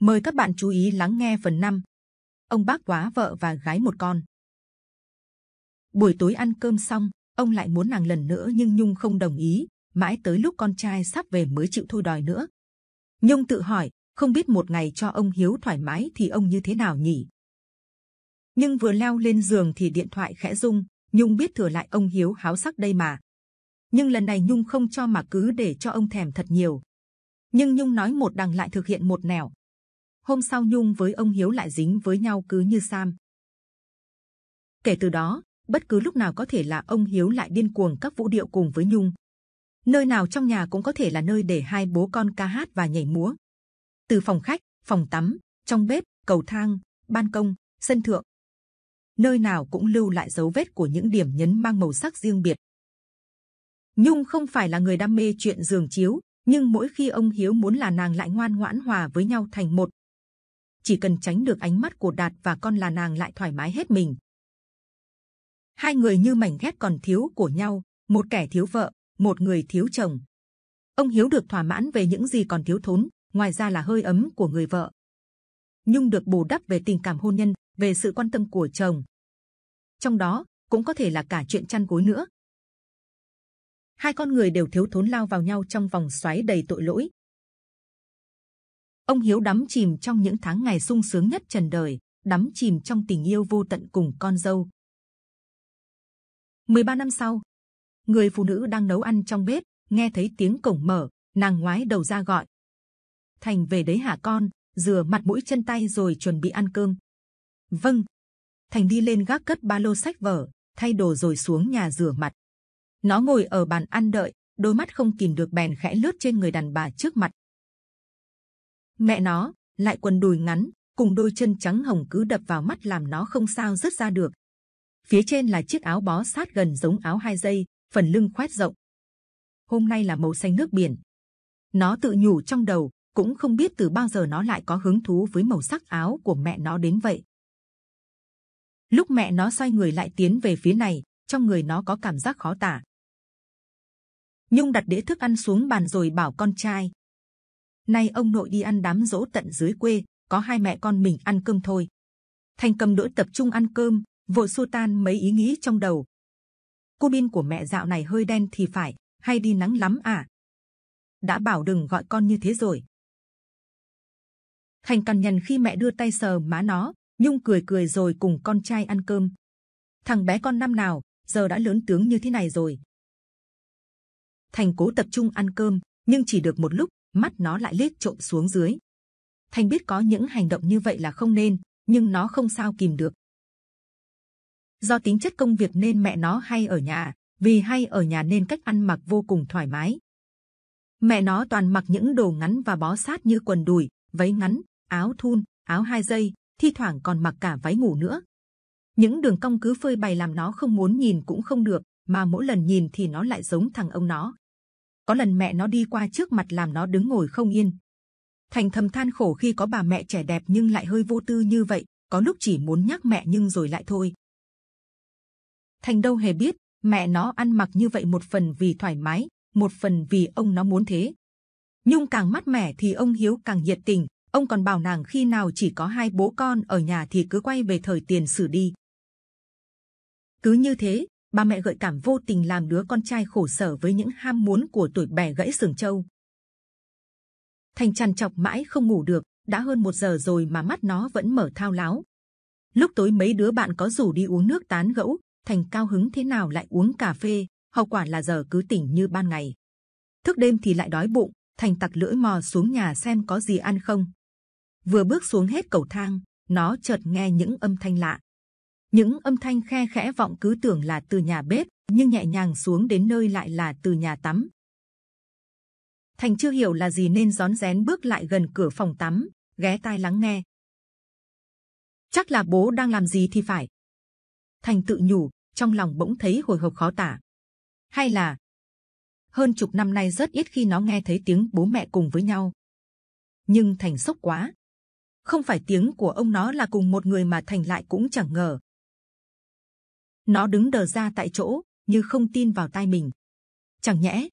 Mời các bạn chú ý lắng nghe phần 5. Ông bác quá vợ và gái một con. Buổi tối ăn cơm xong, ông lại muốn nàng lần nữa nhưng Nhung không đồng ý. Mãi tới lúc con trai sắp về mới chịu thôi đòi nữa. Nhung tự hỏi, không biết một ngày cho ông hiếu thoải mái thì ông như thế nào nhỉ? Nhưng vừa leo lên giường thì điện thoại khẽ rung, Nhung biết thừa lại ông hiếu háo sắc đây mà. Nhưng lần này Nhung không cho mà cứ để cho ông thèm thật nhiều. Nhưng Nhung nói một đằng lại thực hiện một nẻo, Hôm sau Nhung với ông Hiếu lại dính với nhau cứ như Sam. Kể từ đó, bất cứ lúc nào có thể là ông Hiếu lại điên cuồng các vũ điệu cùng với Nhung. Nơi nào trong nhà cũng có thể là nơi để hai bố con ca hát và nhảy múa. Từ phòng khách, phòng tắm, trong bếp, cầu thang, ban công, sân thượng, nơi nào cũng lưu lại dấu vết của những điểm nhấn mang màu sắc riêng biệt. Nhung không phải là người đam mê chuyện giường chiếu, nhưng mỗi khi ông Hiếu muốn là nàng lại ngoan ngoãn hòa với nhau thành một, chỉ cần tránh được ánh mắt của đạt và con là nàng lại thoải mái hết mình hai người như mảnh ghép còn thiếu của nhau một kẻ thiếu vợ một người thiếu chồng ông hiếu được thỏa mãn về những gì còn thiếu thốn ngoài ra là hơi ấm của người vợ nhung được bù đắp về tình cảm hôn nhân về sự quan tâm của chồng trong đó cũng có thể là cả chuyện chăn gối nữa hai con người đều thiếu thốn lao vào nhau trong vòng xoáy đầy tội lỗi Ông Hiếu đắm chìm trong những tháng ngày sung sướng nhất trần đời, đắm chìm trong tình yêu vô tận cùng con dâu. 13 năm sau, người phụ nữ đang nấu ăn trong bếp nghe thấy tiếng cổng mở, nàng ngoái đầu ra gọi. Thành về đấy hả con? rửa mặt mũi chân tay rồi chuẩn bị ăn cơm. Vâng. Thành đi lên gác cất ba lô sách vở, thay đồ rồi xuống nhà rửa mặt. Nó ngồi ở bàn ăn đợi, đôi mắt không kìm được bèn khẽ lướt trên người đàn bà trước mặt. Mẹ nó, lại quần đùi ngắn, cùng đôi chân trắng hồng cứ đập vào mắt làm nó không sao rớt ra được. Phía trên là chiếc áo bó sát gần giống áo hai dây, phần lưng khoét rộng. Hôm nay là màu xanh nước biển. Nó tự nhủ trong đầu, cũng không biết từ bao giờ nó lại có hứng thú với màu sắc áo của mẹ nó đến vậy. Lúc mẹ nó xoay người lại tiến về phía này, trong người nó có cảm giác khó tả. Nhung đặt đĩa thức ăn xuống bàn rồi bảo con trai nay ông nội đi ăn đám dỗ tận dưới quê, có hai mẹ con mình ăn cơm thôi. Thành cầm đũa tập trung ăn cơm, vội xua tan mấy ý nghĩ trong đầu. Cô pin của mẹ dạo này hơi đen thì phải, hay đi nắng lắm à? đã bảo đừng gọi con như thế rồi. Thành cằn nhằn khi mẹ đưa tay sờ má nó, nhung cười cười rồi cùng con trai ăn cơm. Thằng bé con năm nào, giờ đã lớn tướng như thế này rồi. Thành cố tập trung ăn cơm, nhưng chỉ được một lúc, mắt nó lại liếc trộm xuống dưới. Thanh biết có những hành động như vậy là không nên, nhưng nó không sao kìm được. Do tính chất công việc nên mẹ nó hay ở nhà, vì hay ở nhà nên cách ăn mặc vô cùng thoải mái. Mẹ nó toàn mặc những đồ ngắn và bó sát như quần đùi, váy ngắn, áo thun, áo hai dây, thi thoảng còn mặc cả váy ngủ nữa. Những đường cong cứ phơi bày làm nó không muốn nhìn cũng không được, mà mỗi lần nhìn thì nó lại giống thằng ông nó có lần mẹ nó đi qua trước mặt làm nó đứng ngồi không yên thành thầm than khổ khi có bà mẹ trẻ đẹp nhưng lại hơi vô tư như vậy có lúc chỉ muốn nhắc mẹ nhưng rồi lại thôi thành đâu hề biết mẹ nó ăn mặc như vậy một phần vì thoải mái một phần vì ông nó muốn thế nhung càng mắt mẻ thì ông hiếu càng nhiệt tình ông còn bảo nàng khi nào chỉ có hai bố con ở nhà thì cứ quay về thời tiền sử đi cứ như thế Ba mẹ gợi cảm vô tình làm đứa con trai khổ sở với những ham muốn của tuổi bẻ gãy sừng trâu. Thành trằn trọc mãi không ngủ được, đã hơn một giờ rồi mà mắt nó vẫn mở thao láo. Lúc tối mấy đứa bạn có rủ đi uống nước tán gẫu, Thành cao hứng thế nào lại uống cà phê, hậu quả là giờ cứ tỉnh như ban ngày. Thức đêm thì lại đói bụng, Thành tặc lưỡi mò xuống nhà xem có gì ăn không. Vừa bước xuống hết cầu thang, nó chợt nghe những âm thanh lạ những âm thanh khe khẽ vọng cứ tưởng là từ nhà bếp nhưng nhẹ nhàng xuống đến nơi lại là từ nhà tắm thành chưa hiểu là gì nên rón rén bước lại gần cửa phòng tắm ghé tai lắng nghe chắc là bố đang làm gì thì phải thành tự nhủ trong lòng bỗng thấy hồi hộp khó tả hay là hơn chục năm nay rất ít khi nó nghe thấy tiếng bố mẹ cùng với nhau nhưng thành sốc quá không phải tiếng của ông nó là cùng một người mà thành lại cũng chẳng ngờ nó đứng đờ ra tại chỗ như không tin vào tai mình chẳng nhẽ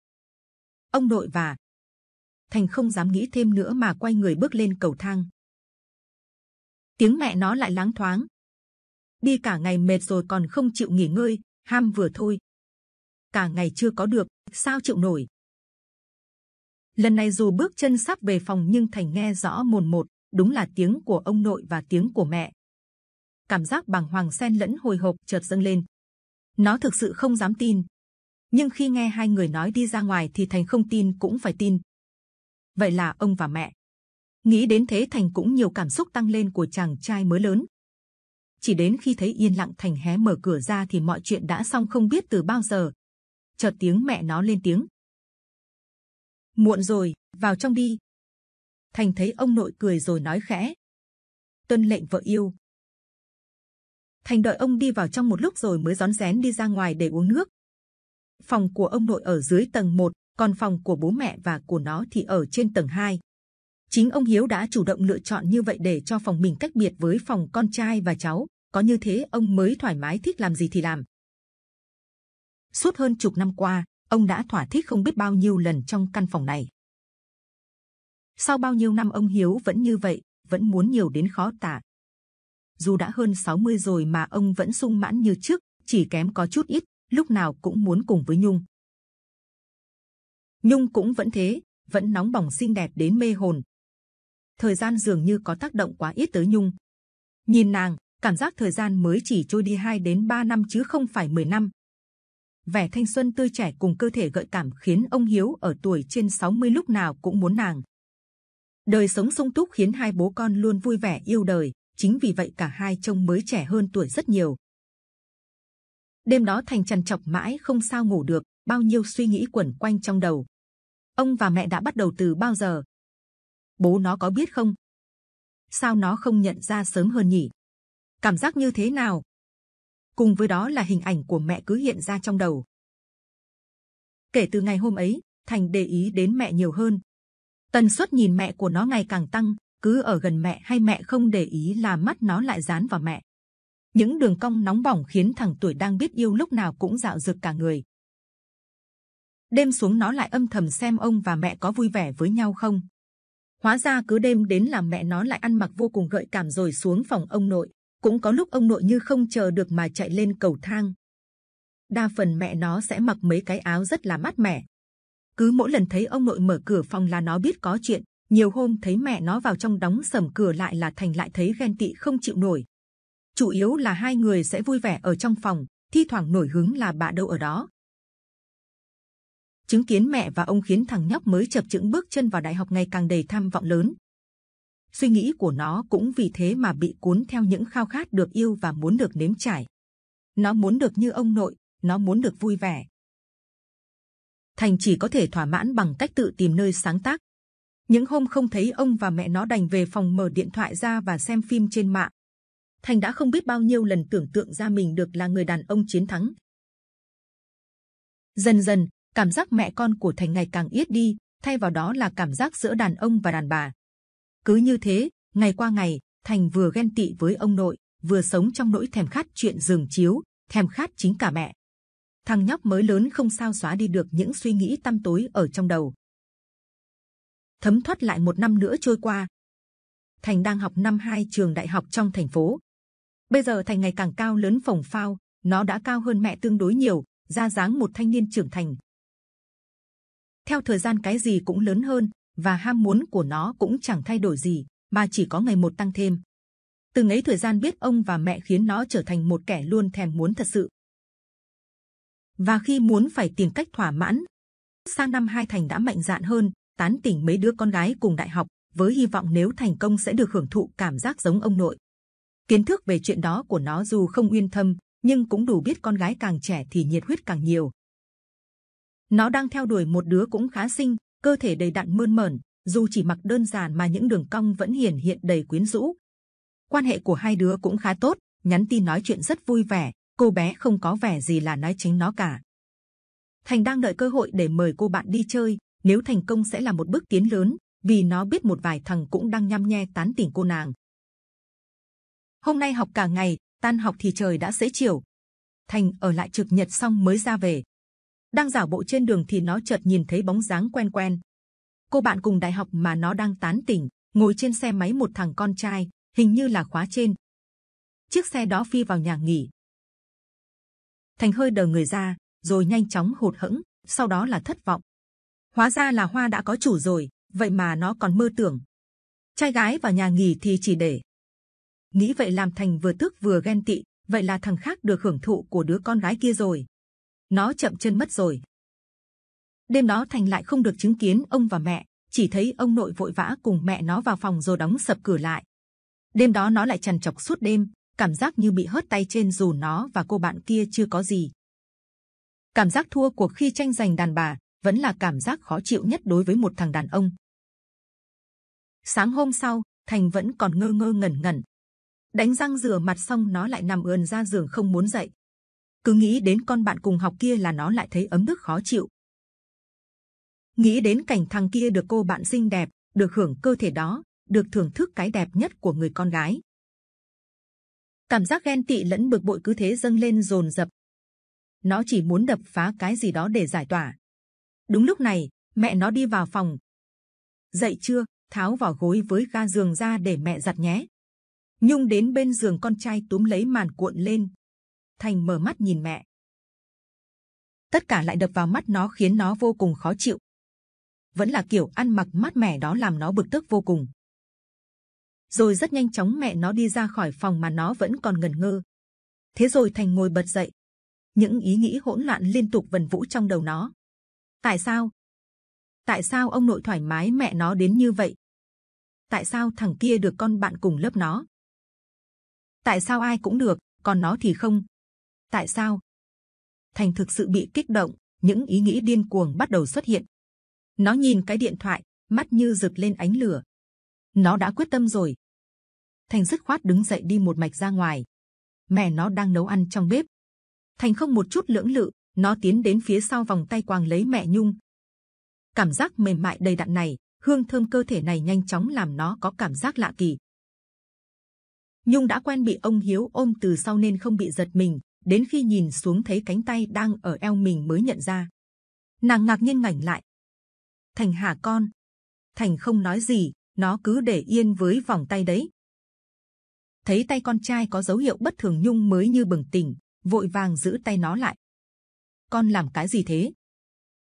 ông nội và thành không dám nghĩ thêm nữa mà quay người bước lên cầu thang tiếng mẹ nó lại láng thoáng đi cả ngày mệt rồi còn không chịu nghỉ ngơi ham vừa thôi cả ngày chưa có được sao chịu nổi lần này dù bước chân sắp về phòng nhưng thành nghe rõ mồn một đúng là tiếng của ông nội và tiếng của mẹ cảm giác bàng hoàng xen lẫn hồi hộp chợt dâng lên. Nó thực sự không dám tin. Nhưng khi nghe hai người nói đi ra ngoài thì Thành không tin cũng phải tin. Vậy là ông và mẹ. Nghĩ đến thế Thành cũng nhiều cảm xúc tăng lên của chàng trai mới lớn. Chỉ đến khi thấy yên lặng Thành hé mở cửa ra thì mọi chuyện đã xong không biết từ bao giờ. Chợt tiếng mẹ nó lên tiếng. Muộn rồi, vào trong đi. Thành thấy ông nội cười rồi nói khẽ. Tuân lệnh vợ yêu, Thành đợi ông đi vào trong một lúc rồi mới rón rén đi ra ngoài để uống nước. Phòng của ông nội ở dưới tầng 1, còn phòng của bố mẹ và của nó thì ở trên tầng 2. Chính ông Hiếu đã chủ động lựa chọn như vậy để cho phòng mình cách biệt với phòng con trai và cháu. Có như thế ông mới thoải mái thích làm gì thì làm. Suốt hơn chục năm qua, ông đã thỏa thích không biết bao nhiêu lần trong căn phòng này. Sau bao nhiêu năm ông Hiếu vẫn như vậy, vẫn muốn nhiều đến khó tả dù đã hơn 60 rồi mà ông vẫn sung mãn như trước, chỉ kém có chút ít, lúc nào cũng muốn cùng với Nhung. Nhung cũng vẫn thế, vẫn nóng bỏng xinh đẹp đến mê hồn. Thời gian dường như có tác động quá ít tới Nhung. Nhìn nàng, cảm giác thời gian mới chỉ trôi đi 2 đến 3 năm chứ không phải 10 năm. Vẻ thanh xuân tươi trẻ cùng cơ thể gợi cảm khiến ông Hiếu ở tuổi trên 60 lúc nào cũng muốn nàng. Đời sống sung túc khiến hai bố con luôn vui vẻ yêu đời chính vì vậy cả hai trông mới trẻ hơn tuổi rất nhiều đêm đó thành trằn chọc mãi không sao ngủ được bao nhiêu suy nghĩ quẩn quanh trong đầu ông và mẹ đã bắt đầu từ bao giờ bố nó có biết không sao nó không nhận ra sớm hơn nhỉ cảm giác như thế nào cùng với đó là hình ảnh của mẹ cứ hiện ra trong đầu kể từ ngày hôm ấy thành để ý đến mẹ nhiều hơn tần suất nhìn mẹ của nó ngày càng tăng cứ ở gần mẹ hay mẹ không để ý là mắt nó lại dán vào mẹ. Những đường cong nóng bỏng khiến thằng tuổi đang biết yêu lúc nào cũng dạo dực cả người. Đêm xuống nó lại âm thầm xem ông và mẹ có vui vẻ với nhau không. Hóa ra cứ đêm đến là mẹ nó lại ăn mặc vô cùng gợi cảm rồi xuống phòng ông nội. Cũng có lúc ông nội như không chờ được mà chạy lên cầu thang. Đa phần mẹ nó sẽ mặc mấy cái áo rất là mát mẻ, cứ mỗi lần thấy ông nội mở cửa phòng là nó biết có chuyện nhiều hôm thấy mẹ nó vào trong đóng sầm cửa lại là thành lại thấy ghen tị không chịu nổi chủ yếu là hai người sẽ vui vẻ ở trong phòng thi thoảng nổi hứng là bà đâu ở đó chứng kiến mẹ và ông khiến thằng nhóc mới chập chững bước chân vào đại học ngày càng đầy tham vọng lớn suy nghĩ của nó cũng vì thế mà bị cuốn theo những khao khát được yêu và muốn được nếm trải nó muốn được như ông nội nó muốn được vui vẻ thành chỉ có thể thỏa mãn bằng cách tự tìm nơi sáng tác những hôm không thấy ông và mẹ nó đành về phòng mở điện thoại ra và xem phim trên mạng thành đã không biết bao nhiêu lần tưởng tượng ra mình được là người đàn ông chiến thắng dần dần cảm giác mẹ con của thành ngày càng yết đi thay vào đó là cảm giác giữa đàn ông và đàn bà cứ như thế ngày qua ngày thành vừa ghen tị với ông nội vừa sống trong nỗi thèm khát chuyện giường chiếu thèm khát chính cả mẹ thằng nhóc mới lớn không sao xóa đi được những suy nghĩ tăm tối ở trong đầu thấm thoát lại một năm nữa trôi qua thành đang học năm hai trường đại học trong thành phố bây giờ thành ngày càng cao lớn phồng phao nó đã cao hơn mẹ tương đối nhiều ra dáng một thanh niên trưởng thành theo thời gian cái gì cũng lớn hơn và ham muốn của nó cũng chẳng thay đổi gì mà chỉ có ngày một tăng thêm Từ ấy thời gian biết ông và mẹ khiến nó trở thành một kẻ luôn thèm muốn thật sự và khi muốn phải tìm cách thỏa mãn sang năm hai thành đã mạnh dạn hơn tán tỉnh mấy đứa con gái cùng đại học với hy vọng nếu thành công sẽ được hưởng thụ cảm giác giống ông nội. Kiến thức về chuyện đó của nó dù không uyên thâm, nhưng cũng đủ biết con gái càng trẻ thì nhiệt huyết càng nhiều. Nó đang theo đuổi một đứa cũng khá xinh, cơ thể đầy đặn mơn mởn, dù chỉ mặc đơn giản mà những đường cong vẫn hiển hiện đầy quyến rũ. Quan hệ của hai đứa cũng khá tốt, nhắn tin nói chuyện rất vui vẻ, cô bé không có vẻ gì là nói chính nó cả. Thành đang đợi cơ hội để mời cô bạn đi chơi, nếu thành công sẽ là một bước tiến lớn vì nó biết một vài thằng cũng đang nhăm nhe tán tỉnh cô nàng hôm nay học cả ngày tan học thì trời đã dễ chiều thành ở lại trực nhật xong mới ra về đang dạo bộ trên đường thì nó chợt nhìn thấy bóng dáng quen quen cô bạn cùng đại học mà nó đang tán tỉnh ngồi trên xe máy một thằng con trai hình như là khóa trên chiếc xe đó phi vào nhà nghỉ thành hơi đờ người ra rồi nhanh chóng hụt hẫng sau đó là thất vọng Hóa ra là hoa đã có chủ rồi, vậy mà nó còn mơ tưởng. Trai gái vào nhà nghỉ thì chỉ để. Nghĩ vậy làm thành vừa tức vừa ghen tị, vậy là thằng khác được hưởng thụ của đứa con gái kia rồi. Nó chậm chân mất rồi. Đêm đó Thành lại không được chứng kiến ông và mẹ, chỉ thấy ông nội vội vã cùng mẹ nó vào phòng rồi đóng sập cửa lại. Đêm đó nó lại trằn trọc suốt đêm, cảm giác như bị hất tay trên dù nó và cô bạn kia chưa có gì. Cảm giác thua cuộc khi tranh giành đàn bà, vẫn là cảm giác khó chịu nhất đối với một thằng đàn ông. Sáng hôm sau, Thành vẫn còn ngơ ngơ ngẩn ngẩn, đánh răng rửa mặt xong nó lại nằm ườn ra giường không muốn dậy. Cứ nghĩ đến con bạn cùng học kia là nó lại thấy ấm ức khó chịu. Nghĩ đến cảnh thằng kia được cô bạn xinh đẹp, được hưởng cơ thể đó, được thưởng thức cái đẹp nhất của người con gái. Cảm giác ghen tị lẫn bực bội cứ thế dâng lên dồn dập Nó chỉ muốn đập phá cái gì đó để giải tỏa, Đúng lúc này, mẹ nó đi vào phòng. Dậy chưa, tháo vào gối với ga giường ra để mẹ giặt nhé. Nhung đến bên giường con trai túm lấy màn cuộn lên. Thành mở mắt nhìn mẹ. Tất cả lại đập vào mắt nó khiến nó vô cùng khó chịu. Vẫn là kiểu ăn mặc mát mẻ đó làm nó bực tức vô cùng. Rồi rất nhanh chóng mẹ nó đi ra khỏi phòng mà nó vẫn còn ngần ngơ. Thế rồi Thành ngồi bật dậy. Những ý nghĩ hỗn loạn liên tục vần vũ trong đầu nó. Tại sao? Tại sao ông nội thoải mái mẹ nó đến như vậy? Tại sao thằng kia được con bạn cùng lớp nó? Tại sao ai cũng được, còn nó thì không? Tại sao? Thành thực sự bị kích động, những ý nghĩ điên cuồng bắt đầu xuất hiện. Nó nhìn cái điện thoại, mắt như rực lên ánh lửa. Nó đã quyết tâm rồi. Thành dứt khoát đứng dậy đi một mạch ra ngoài. Mẹ nó đang nấu ăn trong bếp. Thành không một chút lưỡng lự, nó tiến đến phía sau vòng tay quàng lấy mẹ nhung cảm giác mềm mại đầy đặn này hương thơm cơ thể này nhanh chóng làm nó có cảm giác lạ kỳ nhung đã quen bị ông hiếu ôm từ sau nên không bị giật mình đến khi nhìn xuống thấy cánh tay đang ở eo mình mới nhận ra nàng ngạc nhiên ngảnh lại thành hà con thành không nói gì nó cứ để yên với vòng tay đấy thấy tay con trai có dấu hiệu bất thường nhung mới như bừng tỉnh vội vàng giữ tay nó lại con làm cái gì thế?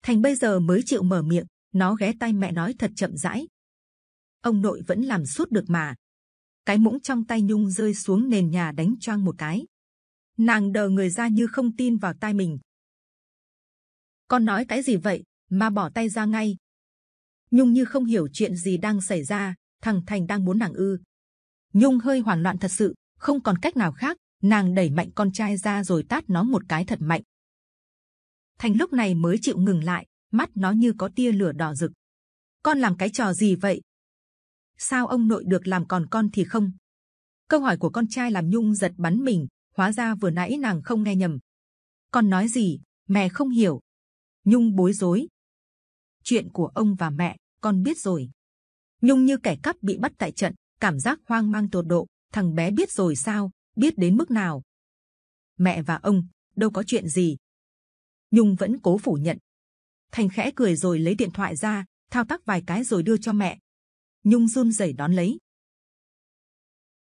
Thành bây giờ mới chịu mở miệng, nó ghé tay mẹ nói thật chậm rãi. Ông nội vẫn làm suốt được mà. Cái mũng trong tay Nhung rơi xuống nền nhà đánh choang một cái. Nàng đờ người ra như không tin vào tai mình. Con nói cái gì vậy? Mà bỏ tay ra ngay. Nhung như không hiểu chuyện gì đang xảy ra. Thằng Thành đang muốn nàng ư? Nhung hơi hoảng loạn thật sự, không còn cách nào khác. Nàng đẩy mạnh con trai ra rồi tát nó một cái thật mạnh thành lúc này mới chịu ngừng lại, mắt nó như có tia lửa đỏ rực. Con làm cái trò gì vậy? Sao ông nội được làm còn con thì không? Câu hỏi của con trai làm Nhung giật bắn mình, hóa ra vừa nãy nàng không nghe nhầm. Con nói gì? Mẹ không hiểu. Nhung bối rối. Chuyện của ông và mẹ, con biết rồi. Nhung như kẻ cắp bị bắt tại trận, cảm giác hoang mang tột độ. Thằng bé biết rồi sao? Biết đến mức nào? Mẹ và ông đâu có chuyện gì, Nhung vẫn cố phủ nhận. Thành khẽ cười rồi lấy điện thoại ra, thao tác vài cái rồi đưa cho mẹ. Nhung run rẩy đón lấy.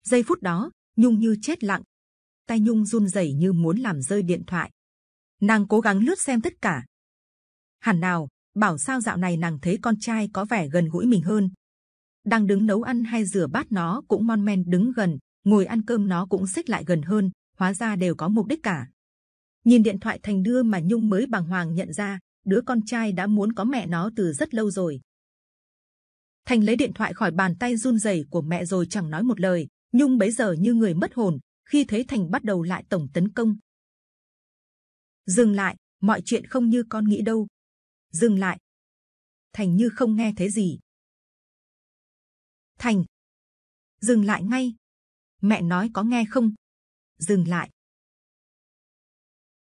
Giây phút đó, Nhung như chết lặng. Tay Nhung run rẩy như muốn làm rơi điện thoại. Nàng cố gắng lướt xem tất cả. Hẳn nào, bảo sao dạo này nàng thấy con trai có vẻ gần gũi mình hơn. Đang đứng nấu ăn hay rửa bát nó cũng mon men đứng gần, ngồi ăn cơm nó cũng xích lại gần hơn. Hóa ra đều có mục đích cả nhìn điện thoại thành đưa mà nhung mới bằng hoàng nhận ra đứa con trai đã muốn có mẹ nó từ rất lâu rồi thành lấy điện thoại khỏi bàn tay run rẩy của mẹ rồi chẳng nói một lời nhung bấy giờ như người mất hồn khi thấy thành bắt đầu lại tổng tấn công dừng lại mọi chuyện không như con nghĩ đâu dừng lại thành như không nghe thấy gì thành dừng lại ngay mẹ nói có nghe không dừng lại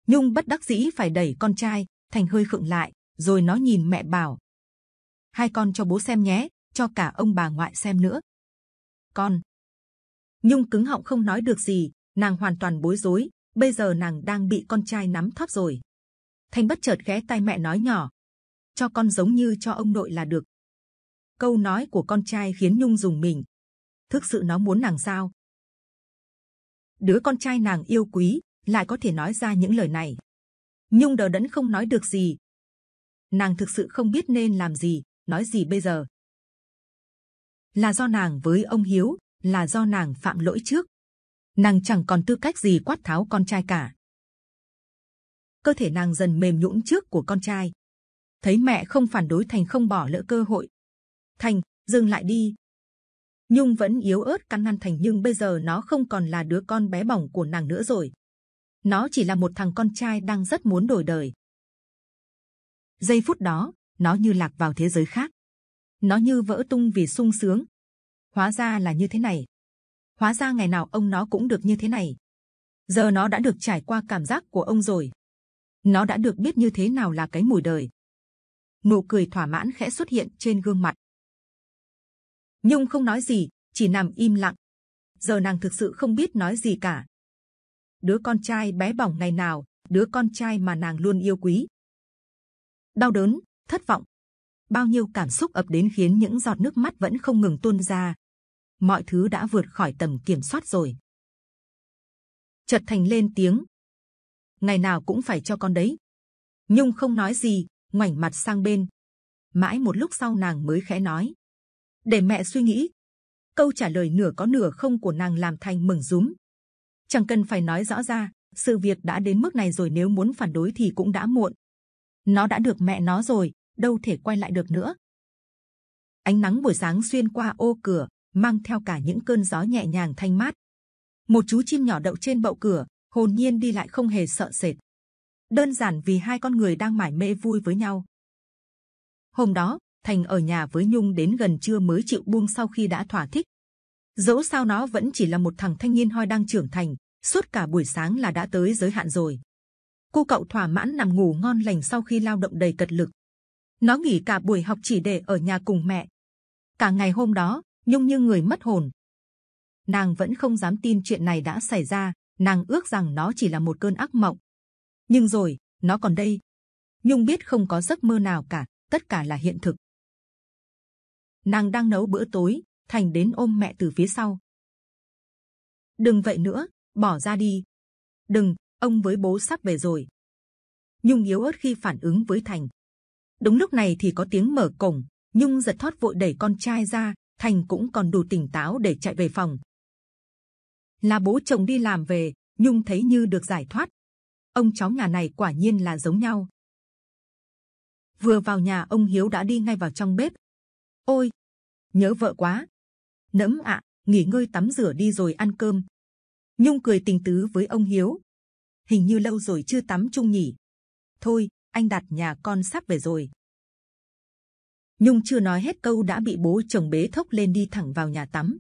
Nhung bất đắc dĩ phải đẩy con trai, Thành hơi khựng lại, rồi nó nhìn mẹ bảo: hai con cho bố xem nhé, cho cả ông bà ngoại xem nữa. Con. Nhung cứng họng không nói được gì, nàng hoàn toàn bối rối. Bây giờ nàng đang bị con trai nắm thóp rồi. Thanh bất chợt ghé tay mẹ nói nhỏ, cho con giống như cho ông nội là được. Câu nói của con trai khiến Nhung dùng mình. Thực sự nó muốn nàng sao? Đứa con trai nàng yêu quý, lại có thể nói ra những lời này. Nhung đờ đẫn không nói được gì. Nàng thực sự không biết nên làm gì, nói gì bây giờ. Là do nàng với ông Hiếu, là do nàng phạm lỗi trước. Nàng chẳng còn tư cách gì quát tháo con trai cả. Cơ thể nàng dần mềm nhũn trước của con trai. Thấy mẹ không phản đối Thành không bỏ lỡ cơ hội. Thành, dừng lại đi, Nhung vẫn yếu ớt căn ngăn Thành nhưng bây giờ nó không còn là đứa con bé bỏng của nàng nữa rồi nó chỉ là một thằng con trai đang rất muốn đổi đời giây phút đó nó như lạc vào thế giới khác nó như vỡ tung vì sung sướng hóa ra là như thế này hóa ra ngày nào ông nó cũng được như thế này giờ nó đã được trải qua cảm giác của ông rồi nó đã được biết như thế nào là cái mùi đời nụ cười thỏa mãn khẽ xuất hiện trên gương mặt nhung không nói gì chỉ nằm im lặng giờ nàng thực sự không biết nói gì cả đứa con trai bé bỏng ngày nào, đứa con trai mà nàng luôn yêu quý. Đau đớn, thất vọng, bao nhiêu cảm xúc ập đến khiến những giọt nước mắt vẫn không ngừng tuôn ra. Mọi thứ đã vượt khỏi tầm kiểm soát rồi. Chợt thành lên tiếng, ngày nào cũng phải cho con đấy. Nhung không nói gì, ngoảnh mặt sang bên. Mãi một lúc sau nàng mới khẽ nói, để mẹ suy nghĩ. Câu trả lời nửa có nửa không của nàng làm thành mừng rúm, chẳng cần phải nói rõ ra sự việc đã đến mức này rồi nếu muốn phản đối thì cũng đã muộn nó đã được mẹ nó rồi đâu thể quay lại được nữa ánh nắng buổi sáng xuyên qua ô cửa mang theo cả những cơn gió nhẹ nhàng thanh mát một chú chim nhỏ đậu trên bậu cửa hồn nhiên đi lại không hề sợ sệt đơn giản vì hai con người đang mải mê vui với nhau hôm đó thành ở nhà với nhung đến gần trưa mới chịu buông sau khi đã thỏa thích dẫu sao nó vẫn chỉ là một thằng thanh niên hoi đang trưởng thành suốt cả buổi sáng là đã tới giới hạn rồi. Cô cậu thỏa mãn nằm ngủ ngon lành sau khi lao động đầy cật lực. Nó nghỉ cả buổi học chỉ để ở nhà cùng mẹ. Cả ngày hôm đó, Nhung như người mất hồn. Nàng vẫn không dám tin chuyện này đã xảy ra, nàng ước rằng nó chỉ là một cơn ác mộng. Nhưng rồi, nó còn đây. Nhung biết không có giấc mơ nào cả, tất cả là hiện thực. Nàng đang nấu bữa tối, Thành đến ôm mẹ từ phía sau. Đừng vậy nữa, bỏ ra đi. Đừng, ông với bố sắp về rồi. Nhung yếu ớt khi phản ứng với Thành. Đúng lúc này thì có tiếng mở cổng, Nhung giật thoát vội đẩy con trai ra, Thành cũng còn đủ tỉnh táo để chạy về phòng. Là bố chồng đi làm về, Nhung thấy như được giải thoát. Ông cháu nhà này quả nhiên là giống nhau. Vừa vào nhà ông Hiếu đã đi ngay vào trong bếp. Ôi, nhớ vợ quá. Nấm ạ, nghỉ ngơi tắm rửa đi rồi ăn cơm. Nhung cười tình tứ với ông Hiếu. Hình như lâu rồi chưa tắm chung nhỉ. Thôi, anh đặt nhà con sắp về rồi. Nhung chưa nói hết câu đã bị bố chồng bế thốc lên đi thẳng vào nhà tắm.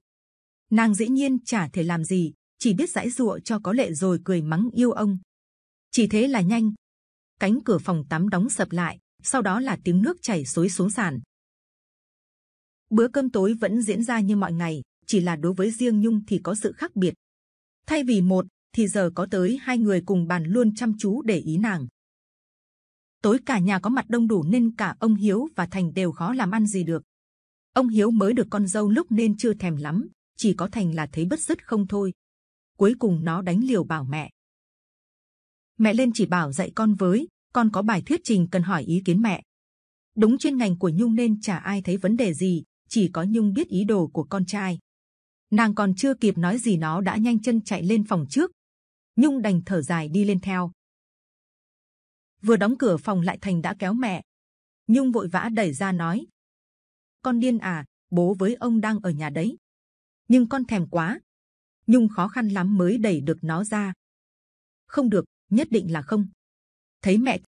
Nàng dĩ nhiên chả thể làm gì, chỉ biết giải dụa cho có lệ rồi cười mắng yêu ông. Chỉ thế là nhanh. Cánh cửa phòng tắm đóng sập lại, sau đó là tiếng nước chảy xối xuống sàn. Bữa cơm tối vẫn diễn ra như mọi ngày, chỉ là đối với riêng Nhung thì có sự khác biệt. Thay vì một, thì giờ có tới hai người cùng bàn luôn chăm chú để ý nàng. Tối cả nhà có mặt đông đủ nên cả ông Hiếu và Thành đều khó làm ăn gì được. Ông Hiếu mới được con dâu lúc nên chưa thèm lắm, chỉ có Thành là thấy bất dứt không thôi. Cuối cùng nó đánh liều bảo mẹ. Mẹ lên chỉ bảo dạy con với, con có bài thuyết trình cần hỏi ý kiến mẹ. Đúng chuyên ngành của Nhung nên chả ai thấy vấn đề gì, chỉ có Nhung biết ý đồ của con trai nàng còn chưa kịp nói gì nó đã nhanh chân chạy lên phòng trước nhung đành thở dài đi lên theo vừa đóng cửa phòng lại thành đã kéo mẹ nhung vội vã đẩy ra nói con điên à bố với ông đang ở nhà đấy nhưng con thèm quá nhung khó khăn lắm mới đẩy được nó ra không được nhất định là không thấy mẹ